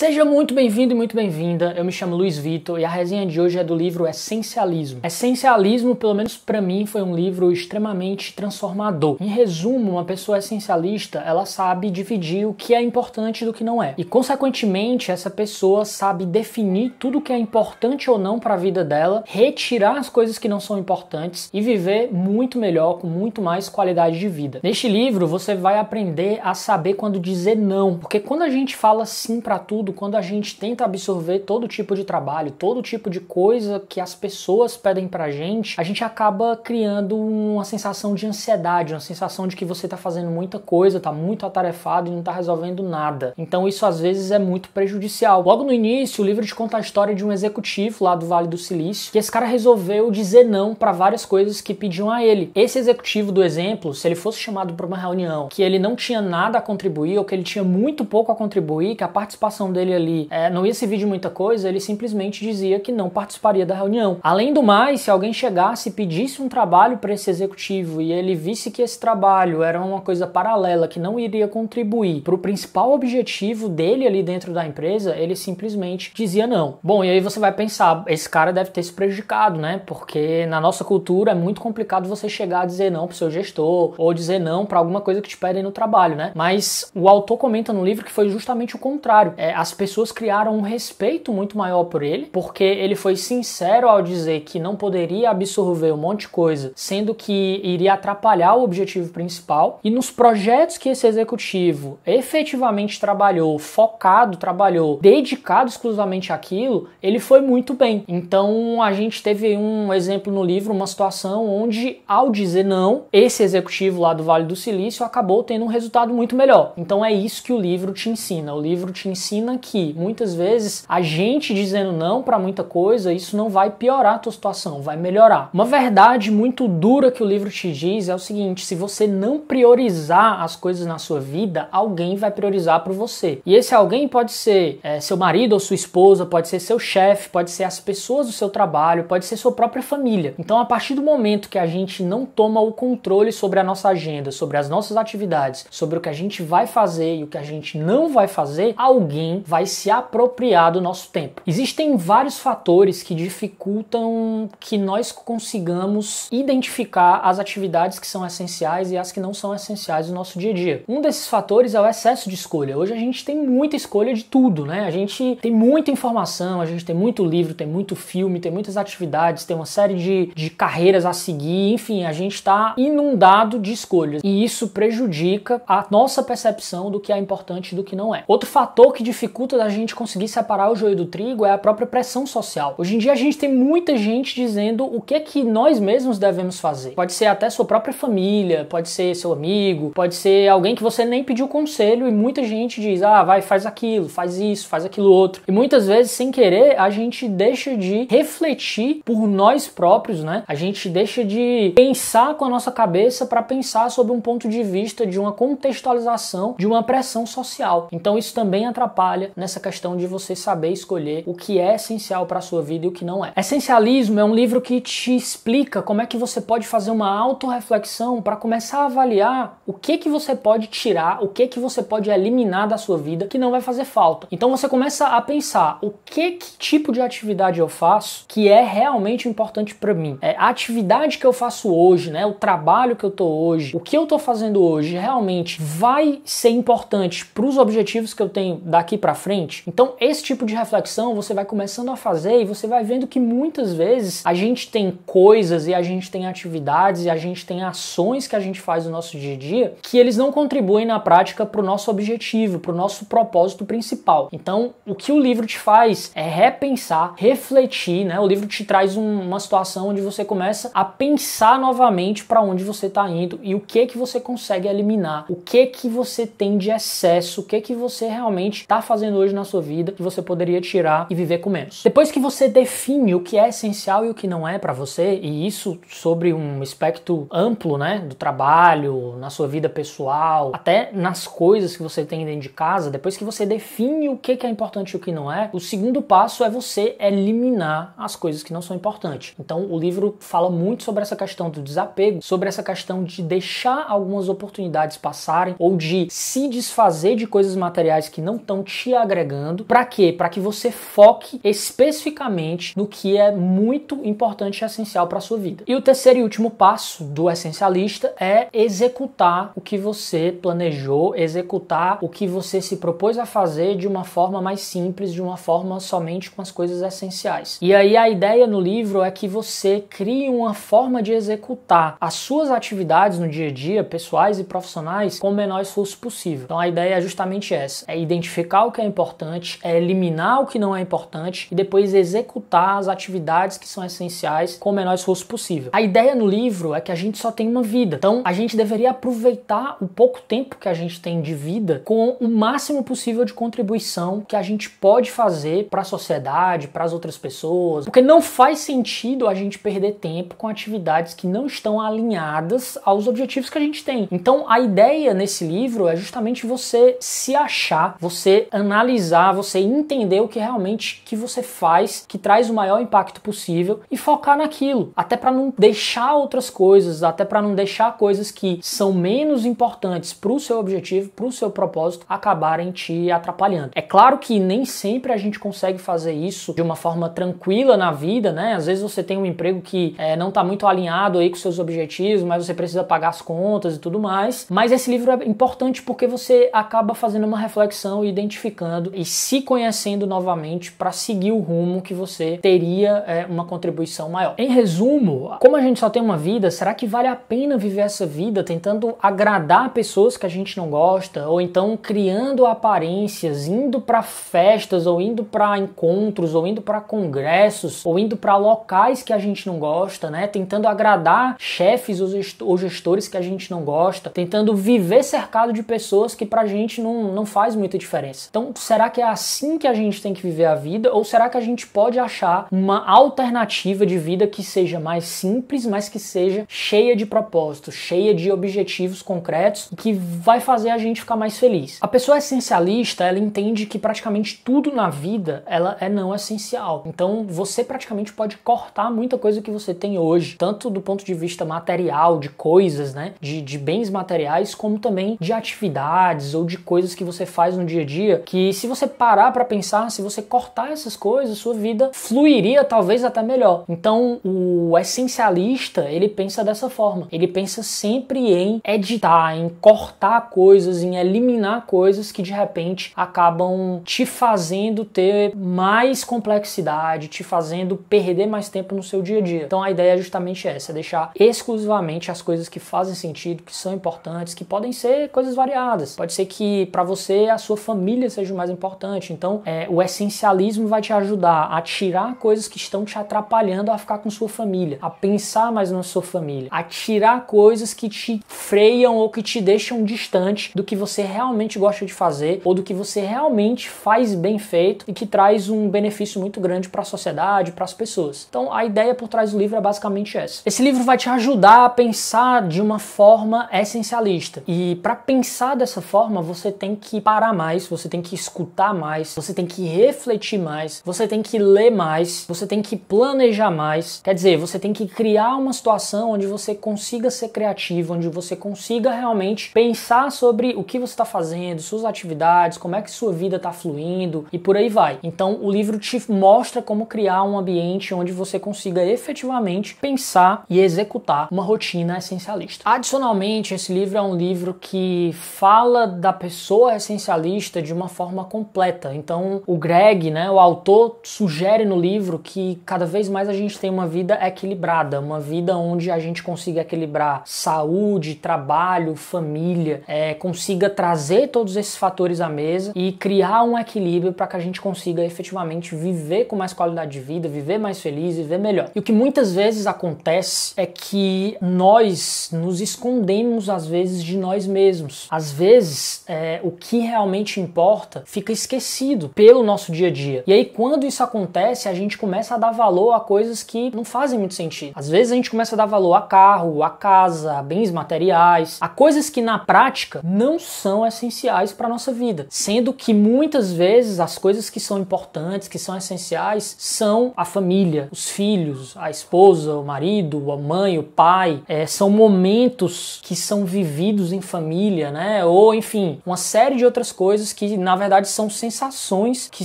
Seja muito bem-vindo e muito bem-vinda. Eu me chamo Luiz Vitor e a resenha de hoje é do livro Essencialismo. Essencialismo, pelo menos para mim, foi um livro extremamente transformador. Em resumo, uma pessoa essencialista, ela sabe dividir o que é importante do que não é. E consequentemente, essa pessoa sabe definir tudo o que é importante ou não para a vida dela, retirar as coisas que não são importantes e viver muito melhor, com muito mais qualidade de vida. Neste livro, você vai aprender a saber quando dizer não, porque quando a gente fala sim para tudo, quando a gente tenta absorver todo tipo de trabalho, todo tipo de coisa que as pessoas pedem pra gente, a gente acaba criando uma sensação de ansiedade, uma sensação de que você tá fazendo muita coisa, tá muito atarefado e não tá resolvendo nada. Então isso às vezes é muito prejudicial. Logo no início, o livro te conta a história de um executivo lá do Vale do Silício, que esse cara resolveu dizer não para várias coisas que pediam a ele. Esse executivo do exemplo, se ele fosse chamado para uma reunião que ele não tinha nada a contribuir ou que ele tinha muito pouco a contribuir, que a participação dele ali é, não ia servir de muita coisa, ele simplesmente dizia que não participaria da reunião. Além do mais, se alguém chegasse e pedisse um trabalho para esse executivo e ele visse que esse trabalho era uma coisa paralela que não iria contribuir para o principal objetivo dele ali dentro da empresa, ele simplesmente dizia não. Bom, e aí você vai pensar, esse cara deve ter se prejudicado, né? Porque na nossa cultura é muito complicado você chegar a dizer não para seu gestor ou dizer não para alguma coisa que te pedem no trabalho, né? Mas o autor comenta no livro que foi justamente o contrário. É, a as pessoas criaram um respeito muito maior por ele, porque ele foi sincero ao dizer que não poderia absorver um monte de coisa, sendo que iria atrapalhar o objetivo principal. E nos projetos que esse executivo efetivamente trabalhou, focado, trabalhou, dedicado exclusivamente àquilo, ele foi muito bem. Então a gente teve um exemplo no livro, uma situação onde, ao dizer não, esse executivo lá do Vale do Silício acabou tendo um resultado muito melhor. Então é isso que o livro te ensina. O livro te ensina que muitas vezes a gente dizendo não para muita coisa, isso não vai piorar a tua situação, vai melhorar. Uma verdade muito dura que o livro te diz é o seguinte: se você não priorizar as coisas na sua vida, alguém vai priorizar por você. E esse alguém pode ser é, seu marido ou sua esposa, pode ser seu chefe, pode ser as pessoas do seu trabalho, pode ser sua própria família. Então, a partir do momento que a gente não toma o controle sobre a nossa agenda, sobre as nossas atividades, sobre o que a gente vai fazer e o que a gente não vai fazer, alguém vai se apropriar do nosso tempo. Existem vários fatores que dificultam que nós consigamos identificar as atividades que são essenciais e as que não são essenciais no nosso dia a dia. Um desses fatores é o excesso de escolha. Hoje a gente tem muita escolha de tudo, né? A gente tem muita informação, a gente tem muito livro, tem muito filme, tem muitas atividades, tem uma série de, de carreiras a seguir, enfim, a gente está inundado de escolhas e isso prejudica a nossa percepção do que é importante e do que não é. Outro fator que dificulta dificulta da gente conseguir separar o joio do trigo é a própria pressão social. Hoje em dia a gente tem muita gente dizendo o que é que nós mesmos devemos fazer. Pode ser até sua própria família, pode ser seu amigo, pode ser alguém que você nem pediu conselho e muita gente diz: "Ah, vai, faz aquilo, faz isso, faz aquilo outro". E muitas vezes, sem querer, a gente deixa de refletir por nós próprios, né? A gente deixa de pensar com a nossa cabeça para pensar sobre um ponto de vista de uma contextualização de uma pressão social. Então isso também atrapalha falha nessa questão de você saber escolher o que é essencial para a sua vida e o que não é. Essencialismo é um livro que te explica como é que você pode fazer uma autorreflexão para começar a avaliar o que que você pode tirar, o que que você pode eliminar da sua vida que não vai fazer falta. Então você começa a pensar o que que tipo de atividade eu faço que é realmente importante para mim. É, a atividade que eu faço hoje, né, o trabalho que eu tô hoje, o que eu tô fazendo hoje realmente vai ser importante para os objetivos que eu tenho daqui para para frente? Então, esse tipo de reflexão você vai começando a fazer e você vai vendo que muitas vezes a gente tem coisas e a gente tem atividades e a gente tem ações que a gente faz no nosso dia a dia que eles não contribuem na prática para o nosso objetivo, para o nosso propósito principal. Então, o que o livro te faz é repensar, refletir, né? O livro te traz um, uma situação onde você começa a pensar novamente para onde você está indo e o que que você consegue eliminar, o que que você tem de excesso, o que que você realmente está fazendo fazendo hoje na sua vida que você poderia tirar e viver com menos. Depois que você define o que é essencial e o que não é para você, e isso sobre um espectro amplo, né, do trabalho, na sua vida pessoal, até nas coisas que você tem dentro de casa, depois que você define o que é importante e o que não é, o segundo passo é você eliminar as coisas que não são importantes. Então, o livro fala muito sobre essa questão do desapego, sobre essa questão de deixar algumas oportunidades passarem ou de se desfazer de coisas materiais que não estão te te agregando. Para quê? Para que você foque especificamente no que é muito importante e essencial para sua vida. E o terceiro e último passo do essencialista é executar o que você planejou, executar o que você se propôs a fazer de uma forma mais simples, de uma forma somente com as coisas essenciais. E aí a ideia no livro é que você crie uma forma de executar as suas atividades no dia a dia, pessoais e profissionais, com o menor esforço possível. Então a ideia é justamente essa: é identificar o que que é importante, é eliminar o que não é importante e depois executar as atividades que são essenciais com o menor esforço possível. A ideia no livro é que a gente só tem uma vida, então a gente deveria aproveitar o pouco tempo que a gente tem de vida com o máximo possível de contribuição que a gente pode fazer para a sociedade, para as outras pessoas, porque não faz sentido a gente perder tempo com atividades que não estão alinhadas aos objetivos que a gente tem. Então a ideia nesse livro é justamente você se achar, você andar analisar, você entender o que realmente que você faz, que traz o maior impacto possível e focar naquilo, até para não deixar outras coisas, até para não deixar coisas que são menos importantes para o seu objetivo, para o seu propósito, acabarem te atrapalhando. É claro que nem sempre a gente consegue fazer isso de uma forma tranquila na vida, né? Às vezes você tem um emprego que é, não está muito alinhado aí com seus objetivos, mas você precisa pagar as contas e tudo mais. Mas esse livro é importante porque você acaba fazendo uma reflexão e identificando identificando e se conhecendo novamente para seguir o rumo que você teria é, uma contribuição maior. Em resumo, como a gente só tem uma vida, será que vale a pena viver essa vida tentando agradar pessoas que a gente não gosta ou então criando aparências, indo para festas ou indo para encontros ou indo para congressos ou indo para locais que a gente não gosta, né? Tentando agradar chefes ou gestores que a gente não gosta, tentando viver cercado de pessoas que pra gente não, não faz muita diferença. Então, então, será que é assim que a gente tem que viver a vida? Ou será que a gente pode achar uma alternativa de vida que seja mais simples, mas que seja cheia de propósitos, cheia de objetivos concretos, que vai fazer a gente ficar mais feliz? A pessoa essencialista, ela entende que praticamente tudo na vida ela é não essencial. Então, você praticamente pode cortar muita coisa que você tem hoje, tanto do ponto de vista material, de coisas, né? De, de bens materiais, como também de atividades ou de coisas que você faz no dia a dia que se você parar para pensar, se você cortar essas coisas, sua vida fluiria talvez até melhor. Então, o essencialista, ele pensa dessa forma. Ele pensa sempre em editar, em cortar coisas, em eliminar coisas que de repente acabam te fazendo ter mais complexidade, te fazendo perder mais tempo no seu dia a dia. Então, a ideia é justamente essa, é deixar exclusivamente as coisas que fazem sentido, que são importantes, que podem ser coisas variadas. Pode ser que para você a sua família seja o mais importante. Então, é, o essencialismo vai te ajudar a tirar coisas que estão te atrapalhando a ficar com sua família, a pensar mais na sua família, a tirar coisas que te freiam ou que te deixam distante do que você realmente gosta de fazer ou do que você realmente faz bem feito e que traz um benefício muito grande para a sociedade, para as pessoas. Então, a ideia por trás do livro é basicamente essa. Esse livro vai te ajudar a pensar de uma forma essencialista. E para pensar dessa forma, você tem que parar mais, você tem que que escutar mais, você tem que refletir mais, você tem que ler mais, você tem que planejar mais. Quer dizer, você tem que criar uma situação onde você consiga ser criativo, onde você consiga realmente pensar sobre o que você está fazendo, suas atividades, como é que sua vida está fluindo e por aí vai. Então, o livro te mostra como criar um ambiente onde você consiga efetivamente pensar e executar uma rotina essencialista. Adicionalmente, esse livro é um livro que fala da pessoa essencialista de uma forma completa. Então, o Greg, né, o autor, sugere no livro que cada vez mais a gente tem uma vida equilibrada, uma vida onde a gente consiga equilibrar saúde, trabalho, família, é, consiga trazer todos esses fatores à mesa e criar um equilíbrio para que a gente consiga efetivamente viver com mais qualidade de vida, viver mais feliz, viver melhor. E o que muitas vezes acontece é que nós nos escondemos às vezes de nós mesmos. Às vezes, é, o que realmente importa importa fica esquecido pelo nosso dia a dia. E aí, quando isso acontece, a gente começa a dar valor a coisas que não fazem muito sentido. Às vezes a gente começa a dar valor a carro, a casa, a bens materiais, a coisas que na prática não são essenciais para nossa vida, sendo que muitas vezes as coisas que são importantes, que são essenciais, são a família, os filhos, a esposa, o marido, a mãe, o pai, é, são momentos que são vividos em família, né? Ou enfim, uma série de outras coisas que na verdade são sensações, que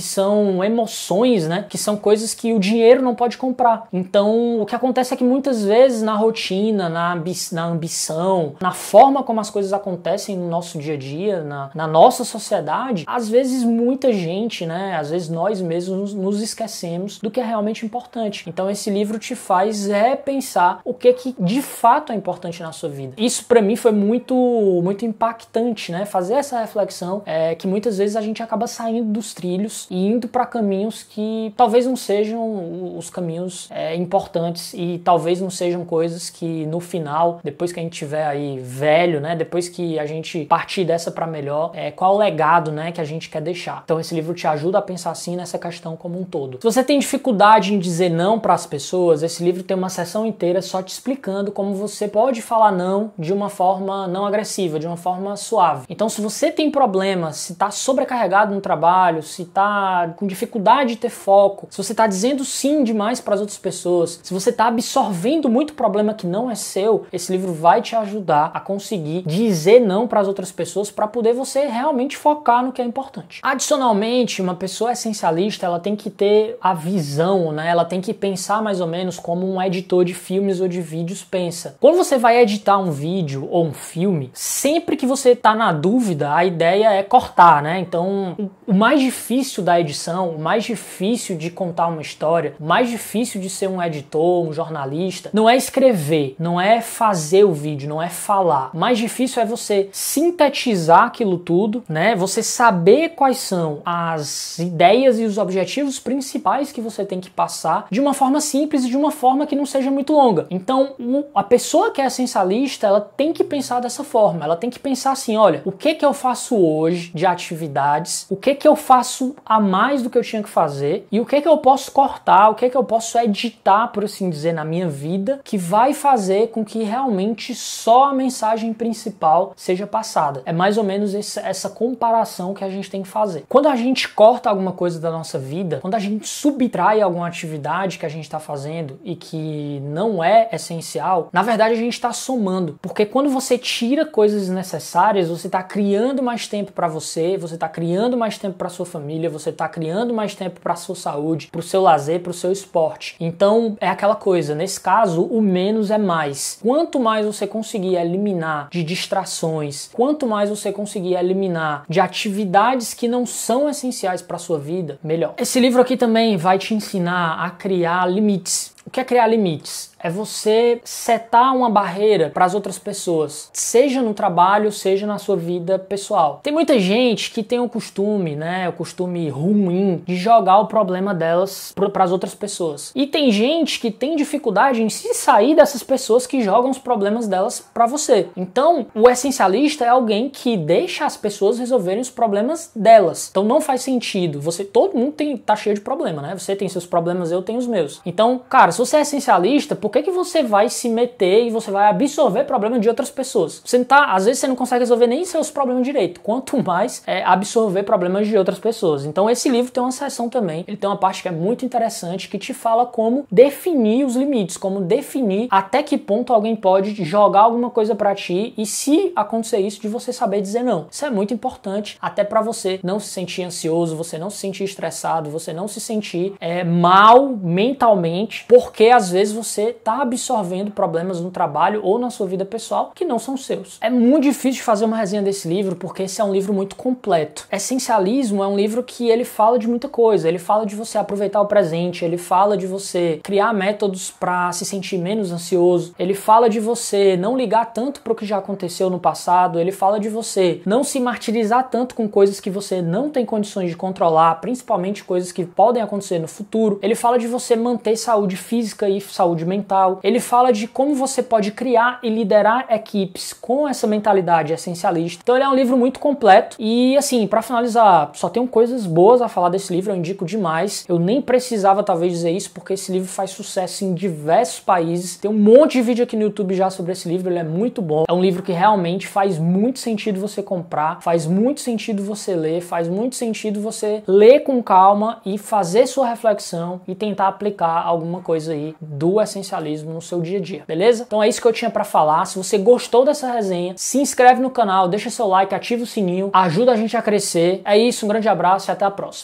são emoções, né? Que são coisas que o dinheiro não pode comprar. Então, o que acontece é que muitas vezes na rotina, na, ambi na ambição, na forma como as coisas acontecem no nosso dia a dia, na, na nossa sociedade, às vezes muita gente, né? Às vezes nós mesmos nos esquecemos do que é realmente importante. Então, esse livro te faz repensar o que que de fato é importante na sua vida. Isso para mim foi muito muito impactante, né? Fazer essa reflexão é, que muitas vezes a gente acaba saindo dos trilhos e indo para caminhos que talvez não sejam os caminhos é, importantes e talvez não sejam coisas que no final, depois que a gente tiver aí velho, né, depois que a gente partir dessa para melhor, é, qual o legado, né, que a gente quer deixar. Então esse livro te ajuda a pensar assim nessa questão como um todo. Se você tem dificuldade em dizer não para as pessoas, esse livro tem uma sessão inteira só te explicando como você pode falar não de uma forma não agressiva, de uma forma suave. Então se você tem problemas, se tá sobre sobrecarregado no trabalho, se está com dificuldade de ter foco, se você está dizendo sim demais para as outras pessoas, se você está absorvendo muito problema que não é seu, esse livro vai te ajudar a conseguir dizer não para as outras pessoas para poder você realmente focar no que é importante. Adicionalmente, uma pessoa essencialista ela tem que ter a visão, né? Ela tem que pensar mais ou menos como um editor de filmes ou de vídeos pensa. Quando você vai editar um vídeo ou um filme, sempre que você está na dúvida, a ideia é cortar, né? Então, então, o mais difícil da edição, o mais difícil de contar uma história, o mais difícil de ser um editor, um jornalista, não é escrever, não é fazer o vídeo, não é falar. O mais difícil é você sintetizar aquilo tudo, né? Você saber quais são as ideias e os objetivos principais que você tem que passar de uma forma simples e de uma forma que não seja muito longa. Então, a pessoa que é essencialista, ela tem que pensar dessa forma. Ela tem que pensar assim, olha, o que que eu faço hoje de atividade prioridades, o que que eu faço a mais do que eu tinha que fazer e o que que eu posso cortar, o que que eu posso editar, por assim dizer, na minha vida, que vai fazer com que realmente só a mensagem principal seja passada. É mais ou menos esse, essa comparação que a gente tem que fazer. Quando a gente corta alguma coisa da nossa vida, quando a gente subtrai alguma atividade que a gente está fazendo e que não é essencial, na verdade a gente está somando, porque quando você tira coisas necessárias, você está criando mais tempo para você, você está criando mais tempo para sua família, você está criando mais tempo para sua saúde, para o seu lazer, para o seu esporte. Então é aquela coisa, nesse caso, o menos é mais. Quanto mais você conseguir eliminar de distrações, quanto mais você conseguir eliminar de atividades que não são essenciais para sua vida, melhor. Esse livro aqui também vai te ensinar a criar limites o que é criar limites? É você setar uma barreira para as outras pessoas, seja no trabalho, seja na sua vida pessoal. Tem muita gente que tem o costume, né, o costume ruim de jogar o problema delas para as outras pessoas. E tem gente que tem dificuldade em se sair dessas pessoas que jogam os problemas delas para você. Então, o essencialista é alguém que deixa as pessoas resolverem os problemas delas. Então não faz sentido. Você todo mundo tem tá cheio de problema, né? Você tem seus problemas, eu tenho os meus. Então, cara, se você é essencialista, por que, que você vai se meter e você vai absorver problemas de outras pessoas? Você não tá, às vezes você não consegue resolver nem seus problemas direito, quanto mais é, absorver problemas de outras pessoas. Então esse livro tem uma seção também, ele tem uma parte que é muito interessante que te fala como definir os limites, como definir até que ponto alguém pode jogar alguma coisa para ti e se acontecer isso de você saber dizer não. Isso é muito importante até para você não se sentir ansioso, você não se sentir estressado, você não se sentir é, mal mentalmente por porque às vezes você está absorvendo problemas no trabalho ou na sua vida pessoal que não são seus. É muito difícil fazer uma resenha desse livro porque esse é um livro muito completo. Essencialismo é um livro que ele fala de muita coisa, ele fala de você aproveitar o presente, ele fala de você criar métodos para se sentir menos ansioso, ele fala de você não ligar tanto para o que já aconteceu no passado, ele fala de você não se martirizar tanto com coisas que você não tem condições de controlar, principalmente coisas que podem acontecer no futuro. Ele fala de você manter saúde física física e saúde mental. Ele fala de como você pode criar e liderar equipes com essa mentalidade essencialista. Então ele é um livro muito completo e assim, para finalizar, só tenho coisas boas a falar desse livro, eu indico demais. Eu nem precisava talvez dizer isso porque esse livro faz sucesso em diversos países. Tem um monte de vídeo aqui no YouTube já sobre esse livro, ele é muito bom. É um livro que realmente faz muito sentido você comprar, faz muito sentido você ler, faz muito sentido você ler com calma e fazer sua reflexão e tentar aplicar alguma coisa aí do essencialismo no seu dia a dia, beleza? Então é isso que eu tinha para falar. Se você gostou dessa resenha, se inscreve no canal, deixa seu like, ativa o sininho, ajuda a gente a crescer. É isso, um grande abraço e até a próxima.